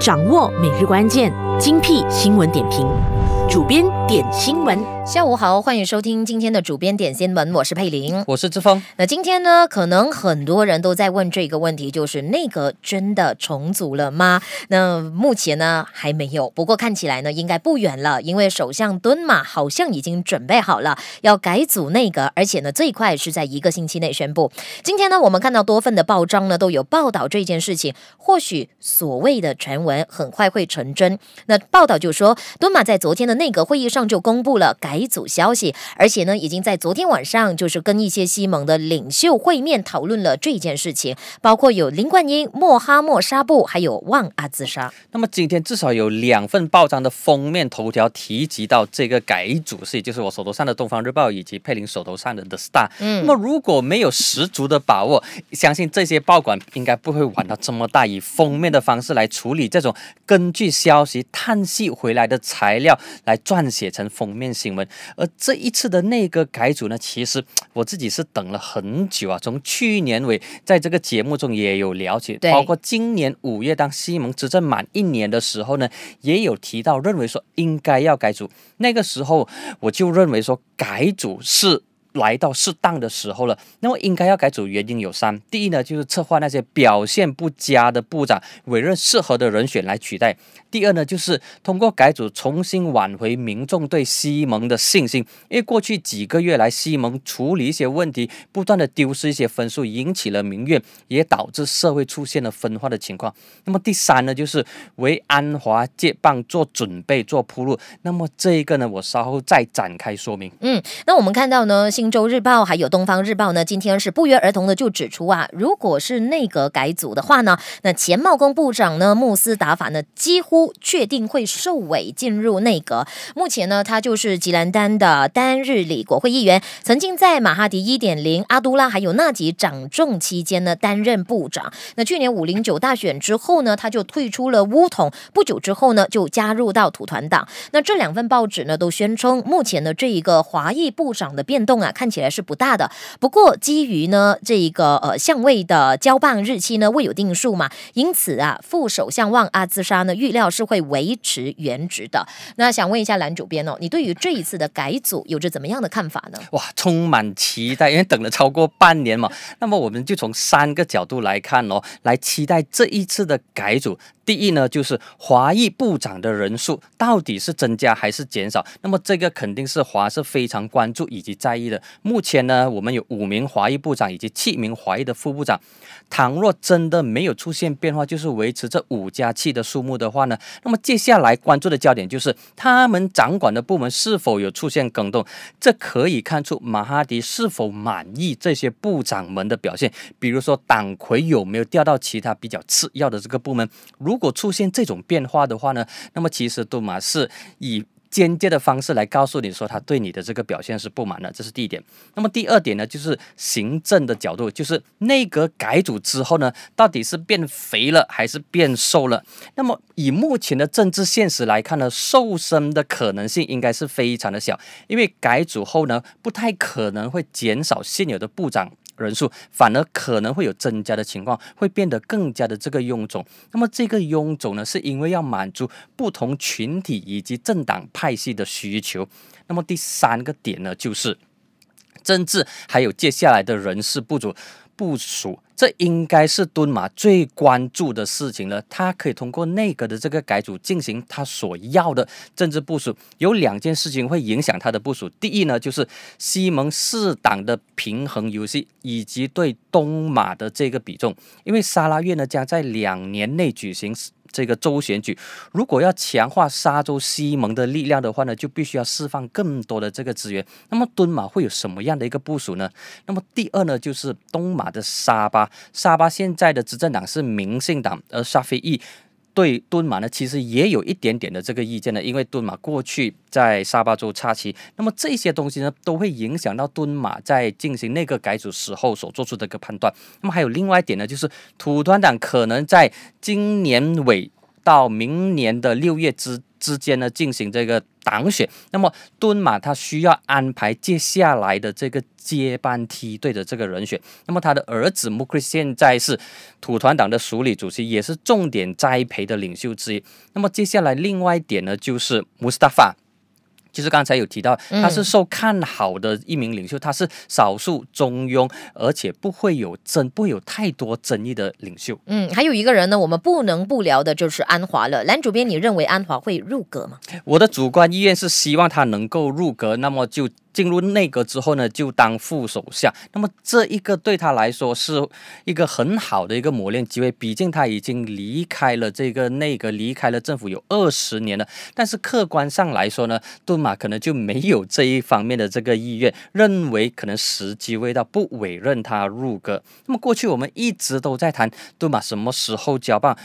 掌握每日关键，精辟新闻点评。主编点新闻，下午好，欢迎收听今天的主编点新闻，我是佩玲，我是志峰。那今天呢，可能很多人都在问这个问题，就是内阁真的重组了吗？那目前呢还没有，不过看起来呢应该不远了，因为首相敦马好像已经准备好了要改组内阁，而且呢最快是在一个星期内宣布。今天呢，我们看到多份的报章呢都有报道这件事情，或许所谓的传闻很快会成真。那报道就说，敦马在昨天的内阁会议上就公布了改组消息，而且呢，已经在昨天晚上就是跟一些西盟的领袖会面讨论了这件事情，包括有林冠英、莫哈莫沙布还有旺阿兹沙。那么今天至少有两份报章的封面头条提及到这个改组事，就是我手头上的《东方日报》以及佩林手头上的《The Star》。嗯，那么如果没有十足的把握，相信这些报馆应该不会玩到这么大，以封面的方式来处理这种根据消息探悉回来的材料。来撰写成封面新闻，而这一次的内阁改组呢，其实我自己是等了很久啊。从去年尾，在这个节目中也有了解，包括今年五月当西蒙执政满一年的时候呢，也有提到，认为说应该要改组。那个时候我就认为说改组是。来到适当的时候了，那么应该要改组原因有三：第一呢，就是策划那些表现不佳的部长委任适合的人选来取代；第二呢，就是通过改组重新挽回民众对西蒙的信心，因为过去几个月来，西蒙处理一些问题，不断的丢失一些分数，引起了民怨，也导致社会出现了分化的情况。那么第三呢，就是为安华接棒做准备、做铺路。那么这一个呢，我稍后再展开说明。嗯，那我们看到呢。《星洲日报》还有《东方日报》呢，今天是不约而同的就指出啊，如果是内阁改组的话呢，那前贸工部长呢穆斯达法呢，几乎确定会受委进入内阁。目前呢，他就是吉兰丹的丹日里国会议员，曾经在马哈迪一点零、阿都拉还有纳吉掌政期间呢担任部长。那去年五零九大选之后呢，他就退出了乌统，不久之后呢就加入到土团党。那这两份报纸呢都宣称，目前的这一个华裔部长的变动啊。看起来是不大的，不过基于呢这一个呃相位的交棒日期呢未有定数嘛，因此啊副首相望阿兹沙呢预料是会维持原值的。那想问一下蓝主编哦，你对于这一次的改组有着怎么样的看法呢？哇，充满期待，因为等了超过半年嘛。那么我们就从三个角度来看哦，来期待这一次的改组。第一呢，就是华裔部长的人数到底是增加还是减少？那么这个肯定是华是非常关注以及在意的。目前呢，我们有五名华裔部长以及七名华裔的副部长。倘若真的没有出现变化，就是维持这五加七的数目的话呢，那么接下来关注的焦点就是他们掌管的部门是否有出现更动。这可以看出马哈迪是否满意这些部长们的表现。比如说党魁有没有调到其他比较次要的这个部门？如果出现这种变化的话呢，那么其实杜马是以。间接的方式来告诉你说他对你的这个表现是不满的，这是第一点。那么第二点呢，就是行政的角度，就是内阁改组之后呢，到底是变肥了还是变瘦了？那么以目前的政治现实来看呢，瘦身的可能性应该是非常的小，因为改组后呢，不太可能会减少现有的部长。人数反而可能会有增加的情况，会变得更加的这个臃肿。那么这个臃肿呢，是因为要满足不同群体以及政党派系的需求。那么第三个点呢，就是政治还有接下来的人事部足。部署，这应该是敦马最关注的事情了。他可以通过内阁的这个改组进行他所要的政治部署。有两件事情会影响他的部署，第一呢就是西蒙四党的平衡游戏，以及对东马的这个比重。因为沙拉越呢将在两年内举行。这个州选举，如果要强化沙州西盟的力量的话呢，就必须要释放更多的这个资源。那么蹲马会有什么样的一个部署呢？那么第二呢，就是东马的沙巴，沙巴现在的执政党是民信党，而沙菲易。对敦马呢，其实也有一点点的这个意见呢，因为敦马过去在沙巴州插旗，那么这些东西呢，都会影响到敦马在进行那个改组时候所做出的一个判断。那么还有另外一点呢，就是土团党可能在今年尾到明年的六月之之间呢，进行这个。党选，那么敦马他需要安排接下来的这个接班梯队的这个人选。那么他的儿子穆克现在是土团党的署理主席，也是重点栽培的领袖之一。那么接下来另外一点呢，就是穆斯塔法。就是刚才有提到，他是受看好的一名领袖，他是少数中庸，而且不会有争，不会有太多争议的领袖。嗯，还有一个人呢，我们不能不聊的就是安华了。蓝主编，你认为安华会入阁吗？我的主观意愿是希望他能够入阁，那么就。进入内阁之后呢，就当副首相。那么这一个对他来说是一个很好的一个磨练机会。毕竟他已经离开了这个内阁，离开了政府有二十年了。但是客观上来说呢，杜马可能就没有这一方面的这个意愿，认为可能时机未到，不委任他入阁。那么过去我们一直都在谈杜马什么时候交棒。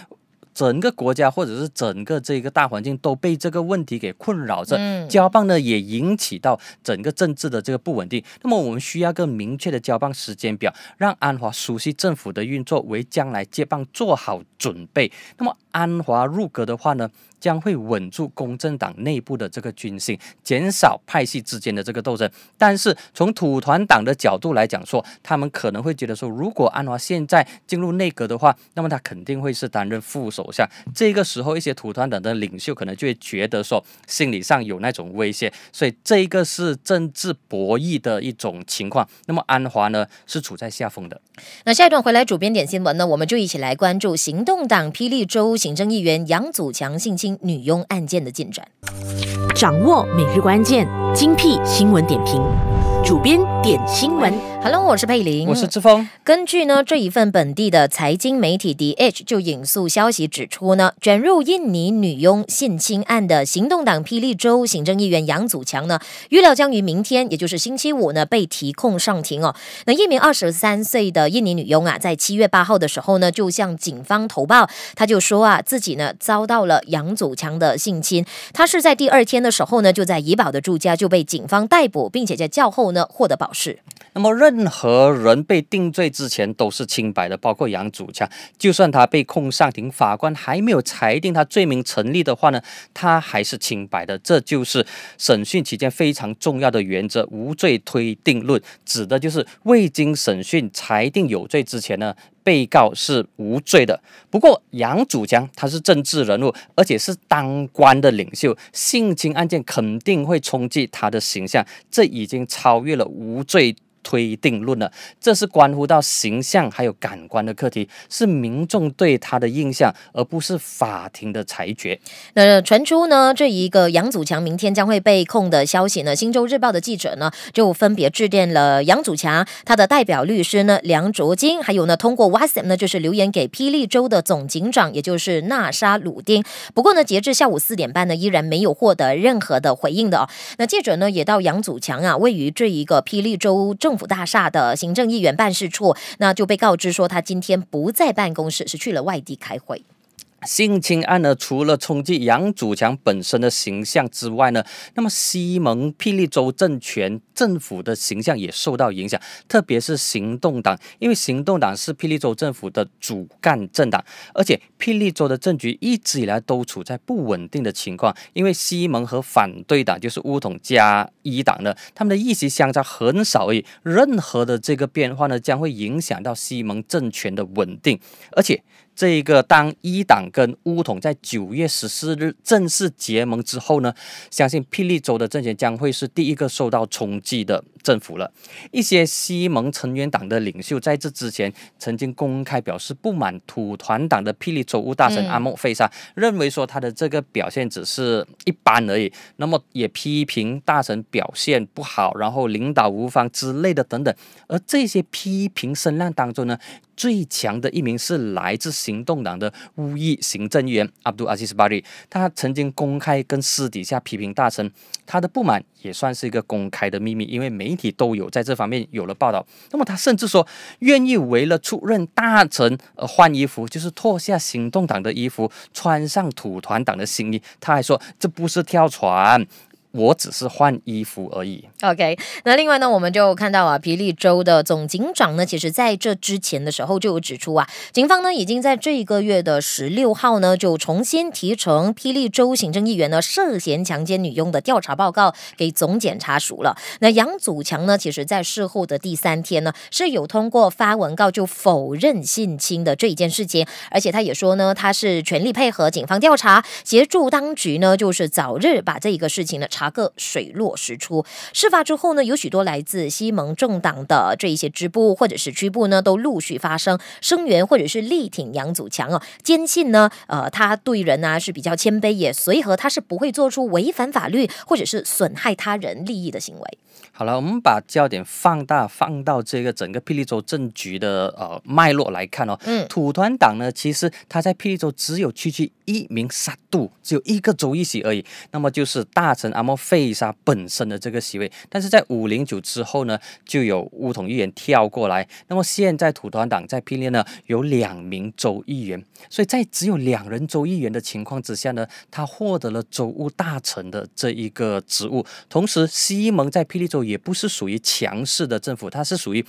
整个国家或者是整个这个大环境都被这个问题给困扰着，交棒呢也引起到整个政治的这个不稳定。那么我们需要个明确的交棒时间表，让安华熟悉政府的运作，为将来接棒做好准备。那么安华入阁的话呢？将会稳住公正党内部的这个军心，减少派系之间的这个斗争。但是从土团党的角度来讲说，他们可能会觉得说，如果安华现在进入内阁的话，那么他肯定会是担任副首相。这个时候，一些土团党的领袖可能就会觉得说，心理上有那种威胁。所以这个是政治博弈的一种情况。那么安华呢，是处在下风的。那下一段回来，主编点新闻呢，我们就一起来关注行动党霹雳州行政议员杨祖强性侵。女佣案件的进展，掌握每日关键精辟新闻点评，主编点新闻。Hello，我是佩玲，我是志峰。根据呢这一份本地的财经媒体 DH 就引述消息指出呢，卷入印尼女佣性侵案的行动党霹雳州行政议员杨祖强呢，预料将于明天，也就是星期五呢，被提控上庭哦。那一名二十三岁的印尼女佣啊，在七月八号的时候呢，就向警方投报，他就说啊，自己呢遭到了杨祖强的性侵。他是在第二天的时候呢，就在怡保的住家就被警方逮捕，并且在较后呢获得保释。那么认。任何人被定罪之前都是清白的，包括杨祖强。就算他被控上庭，法官还没有裁定他罪名成立的话呢，他还是清白的。这就是审讯期间非常重要的原则——无罪推定论，指的就是未经审讯裁定有罪之前呢，被告是无罪的。不过，杨祖强他是政治人物，而且是当官的领袖，性侵案件肯定会冲击他的形象，这已经超越了无罪。推定论了，这是关乎到形象还有感官的课题，是民众对他的印象，而不是法庭的裁决。那传出呢这一个杨祖强明天将会被控的消息呢？新洲日报的记者呢就分别致电了杨祖强，他的代表律师呢梁卓金，还有呢通过 WhatsApp 呢就是留言给霹雳州的总警长，也就是纳沙鲁丁。不过呢截至下午四点半呢依然没有获得任何的回应的哦。那记者呢也到杨祖强啊位于这一个霹雳州政。政府大厦的行政议员办事处，那就被告知说，他今天不在办公室，是去了外地开会。性侵案呢，除了冲击杨祖强本身的形象之外呢，那么西蒙霹雳州政权政府的形象也受到影响，特别是行动党，因为行动党是霹雳州政府的主干政党，而且霹雳州的政局一直以来都处在不稳定的情况，因为西蒙和反对党就是乌统加一党呢，他们的意识相差很少而已，任何的这个变化呢，将会影响到西蒙政权的稳定，而且。这个当一党跟乌统在九月十四日正式结盟之后呢，相信霹雳州的政权将会是第一个受到冲击的政府了。一些西盟成员党的领袖在这之前曾经公开表示不满土团党的霹雳州务大臣阿莫费沙，认为说他的这个表现只是一般而已，那么也批评大臣表现不好，然后领导无方之类的等等。而这些批评声浪当中呢？最强的一名是来自行动党的乌裔行政员 Abdul Aziz b a r i 他曾经公开跟私底下批评大臣，他的不满也算是一个公开的秘密，因为媒体都有在这方面有了报道。那么他甚至说愿意为了出任大臣而换衣服，就是脱下行动党的衣服，穿上土团党的新衣。他还说这不是跳船。我只是换衣服而已。OK，那另外呢，我们就看到啊，霹雳州的总警长呢，其实在这之前的时候就有指出啊，警方呢已经在这一个月的十六号呢，就重新提呈霹雳州行政议员呢涉嫌强奸女佣的调查报告给总检察署了。那杨祖强呢，其实在事后的第三天呢，是有通过发文告就否认性侵的这一件事情，而且他也说呢，他是全力配合警方调查，协助当局呢，就是早日把这一个事情呢查。查个水落石出。事发之后呢，有许多来自西盟政党的这一些支部或者是区部呢，都陆续发生声援或者是力挺杨祖强哦，坚信呢，呃，他对人啊是比较谦卑，也随和，他是不会做出违反法律或者是损害他人利益的行为。好了，我们把焦点放大，放到这个整个霹雳州政局的呃脉络来看哦。嗯，土团党呢，其实它在霹雳州只有区区一名沙度，只有一个州议席而已。那么就是大臣阿莫费沙本身的这个席位。但是在五零九之后呢，就有乌统议员跳过来。那么现在土团党在霹雳呢有两名州议员，所以在只有两人州议员的情况之下呢，他获得了州务大臣的这一个职务。同时，西蒙在霹雳。州也不是属于强势的政府，它是属于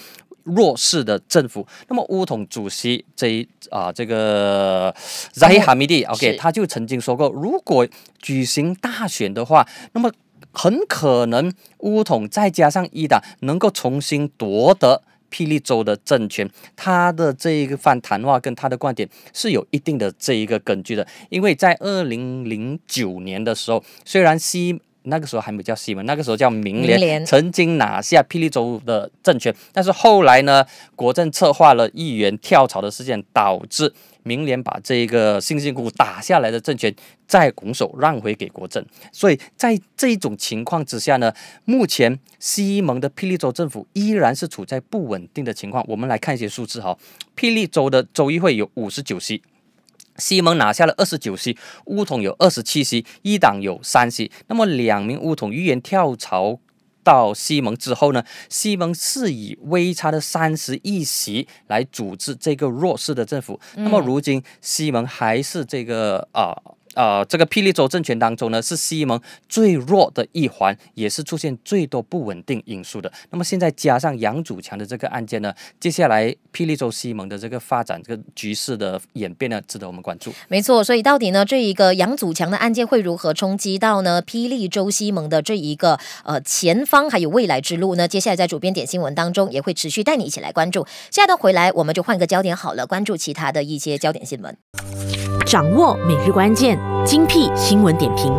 弱势的政府。那么乌统主席这一啊，这个 z a 哈 Hamidi OK，他就曾经说过，如果举行大选的话，那么很可能乌统再加上伊达能够重新夺得霹雳州的政权。他的这一个番谈话跟他的观点是有一定的这一个根据的，因为在二零零九年的时候，虽然西那个时候还没叫西门，那个时候叫明联，曾经拿下霹雳州的政权，但是后来呢，国政策划了议员跳槽的事件，导致明联把这个辛辛苦苦打下来的政权再拱手让回给国政。所以在这种情况之下呢，目前西盟的霹雳州政府依然是处在不稳定的情况。我们来看一些数字哈，霹雳州的州议会有五十九席。西蒙拿下了二十九席，乌统有二十七席，一党有三席。那么两名乌统议员跳槽到西蒙之后呢？西蒙是以微差的三十一席来组织这个弱势的政府。那么如今西蒙还是这个啊。呃，这个霹雳州政权当中呢，是西盟最弱的一环，也是出现最多不稳定因素的。那么现在加上杨祖强的这个案件呢，接下来霹雳州西盟的这个发展、这个局势的演变呢，值得我们关注。没错，所以到底呢，这一个杨祖强的案件会如何冲击到呢？霹雳州西盟的这一个呃前方还有未来之路呢？接下来在主编点新闻当中也会持续带你一起来关注。下段回来，我们就换个焦点好了，关注其他的一些焦点新闻。掌握每日关键，精辟新闻点评。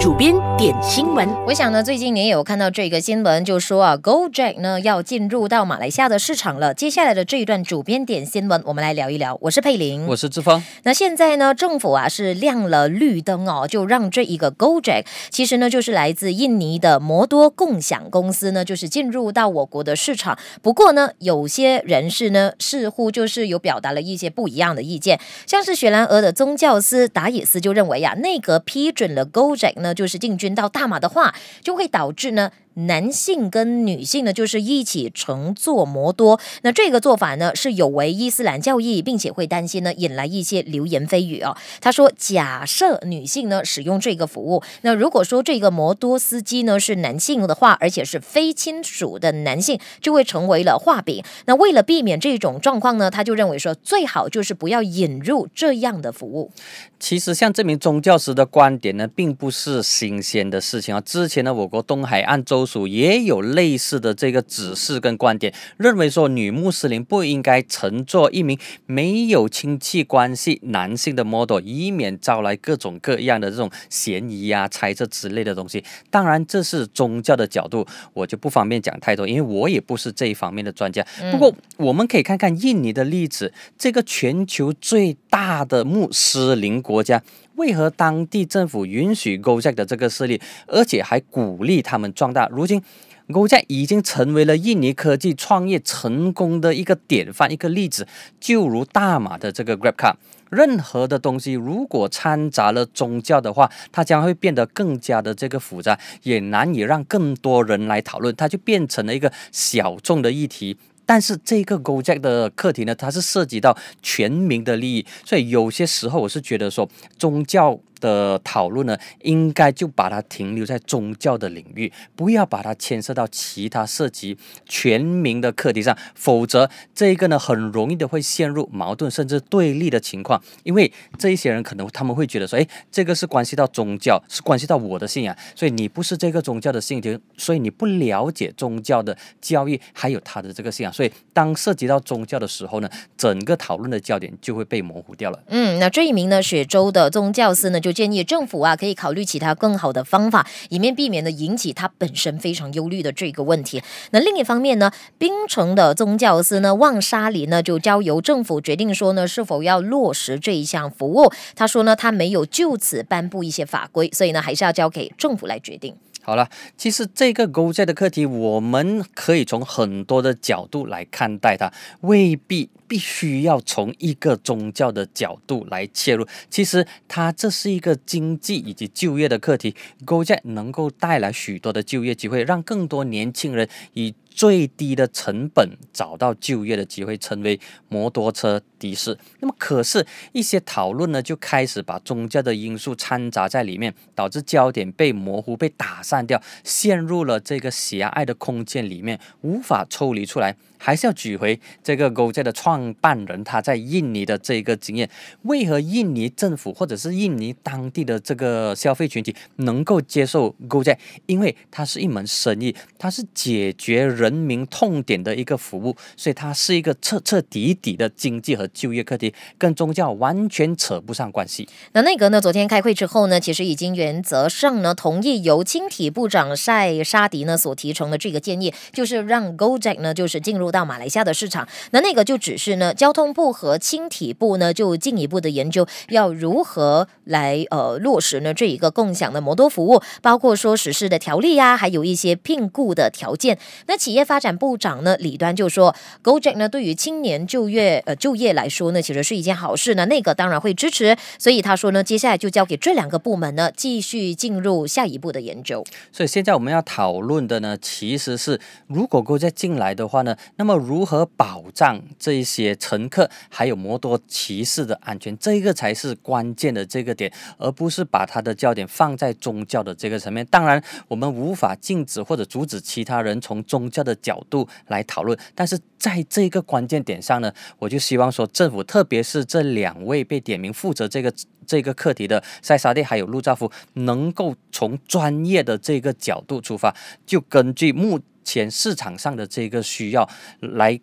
主编点新闻，我想呢，最近也有看到这个新闻，就说啊 g o j a c k 呢要进入到马来西亚的市场了。接下来的这一段主编点新闻，我们来聊一聊。我是佩玲，我是志芳。那现在呢，政府啊是亮了绿灯哦，就让这一个 g o j a c k 其实呢就是来自印尼的摩多共享公司呢，就是进入到我国的市场。不过呢，有些人士呢似乎就是有表达了一些不一样的意见，像是雪兰莪的宗教司达野斯就认为啊，内阁批准了 g o j a c k 呢。就是进军到大马的话，就会导致呢。男性跟女性呢，就是一起乘坐摩多。那这个做法呢，是有违伊斯兰教义，并且会担心呢引来一些流言蜚语哦。他说，假设女性呢使用这个服务，那如果说这个摩多司机呢是男性的话，而且是非亲属的男性，就会成为了画饼。那为了避免这种状况呢，他就认为说，最好就是不要引入这样的服务。其实，像这名宗教师的观点呢，并不是新鲜的事情啊。之前呢，我国东海岸州。也有类似的这个指示跟观点，认为说女穆斯林不应该乘坐一名没有亲戚关系男性的 model，以免招来各种各样的这种嫌疑啊、猜测之类的东西。当然，这是宗教的角度，我就不方便讲太多，因为我也不是这一方面的专家。不过，我们可以看看印尼的例子，这个全球最大的穆斯林国家。为何当地政府允许 Gojek 的这个势力，而且还鼓励他们壮大？如今，Gojek 已经成为了印尼科技创业成功的一个典范、一个例子。就如大马的这个 GrabCar，任何的东西如果掺杂了宗教的话，它将会变得更加的这个复杂，也难以让更多人来讨论，它就变成了一个小众的议题。但是这个 Gojek 的课题呢，它是涉及到全民的利益，所以有些时候我是觉得说宗教。的讨论呢，应该就把它停留在宗教的领域，不要把它牵涉到其他涉及全民的课题上，否则这一个呢，很容易的会陷入矛盾甚至对立的情况，因为这一些人可能他们会觉得说，哎，这个是关系到宗教，是关系到我的信仰，所以你不是这个宗教的信徒，所以你不了解宗教的教义还有他的这个信仰，所以当涉及到宗教的时候呢，整个讨论的焦点就会被模糊掉了。嗯，那这一名呢，雪州的宗教师呢就。建议政府啊，可以考虑其他更好的方法，以免避免的引起他本身非常忧虑的这个问题。那另一方面呢，冰城的宗教司呢，旺沙里呢，就交由政府决定说呢，是否要落实这一项服务。他说呢，他没有就此颁布一些法规，所以呢，还是要交给政府来决定。好了，其实这个 g o 的课题，我们可以从很多的角度来看待它，未必必须要从一个宗教的角度来切入。其实它这是一个经济以及就业的课题 g o 能够带来许多的就业机会，让更多年轻人以。最低的成本找到就业的机会，成为摩托车的士。那么，可是一些讨论呢，就开始把宗教的因素掺杂在里面，导致焦点被模糊、被打散掉，陷入了这个狭隘的空间里面，无法抽离出来。还是要举回这个 g o j e 的创办人他在印尼的这个经验：为何印尼政府或者是印尼当地的这个消费群体能够接受 g o j e 因为它是一门生意，它是解决。人民痛点的一个服务，所以它是一个彻彻底底的经济和就业课题，跟宗教完全扯不上关系。那内阁呢？昨天开会之后呢，其实已经原则上呢同意由青体部长晒沙迪呢所提成的这个建议，就是让 Gojek 呢就是进入到马来西亚的市场。那那个就只是呢交通部和青体部呢就进一步的研究要如何来呃落实呢这一个共享的摩多服务，包括说实施的条例呀，还有一些聘雇的条件。那其企业发展部长呢，李端就说，Gojek 呢对于青年就业呃就业来说呢，其实是一件好事呢，那个当然会支持。所以他说呢，接下来就交给这两个部门呢，继续进入下一步的研究。所以现在我们要讨论的呢，其实是如果 Gojek 进来的话呢，那么如何保障这一些乘客还有摩托骑士的安全，这个才是关键的这个点，而不是把他的焦点放在宗教的这个层面。当然，我们无法禁止或者阻止其他人从宗教。的角度来讨论，但是在这个关键点上呢，我就希望说，政府特别是这两位被点名负责这个这个课题的塞沙利还有陆兆夫，能够从专业的这个角度出发，就根据目前市场上的这个需要来。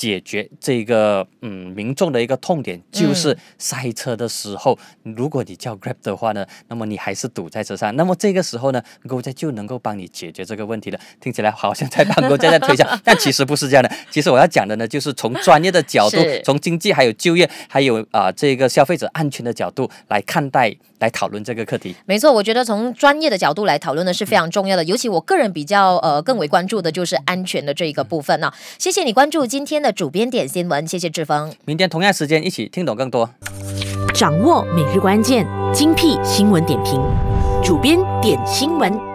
解决这个嗯民众的一个痛点，就是塞车的时候，如果你叫 Grab 的话呢，那么你还是堵在车上。那么这个时候呢 g o j 就能够帮你解决这个问题了。听起来好像在帮 g o j 在推销，但其实不是这样的。其实我要讲的呢，就是从专业的角度，从经济还有就业还有啊这个消费者安全的角度来看待来讨论这个课题。没错，我觉得从专业的角度来讨论呢是非常重要的，尤其我个人比较呃更为关注的就是安全的这一个部分呢。谢谢你关注今天的。主编点新闻，谢谢志峰。明天同样时间一起听懂更多，掌握每日关键精辟新闻点评。主编点新闻。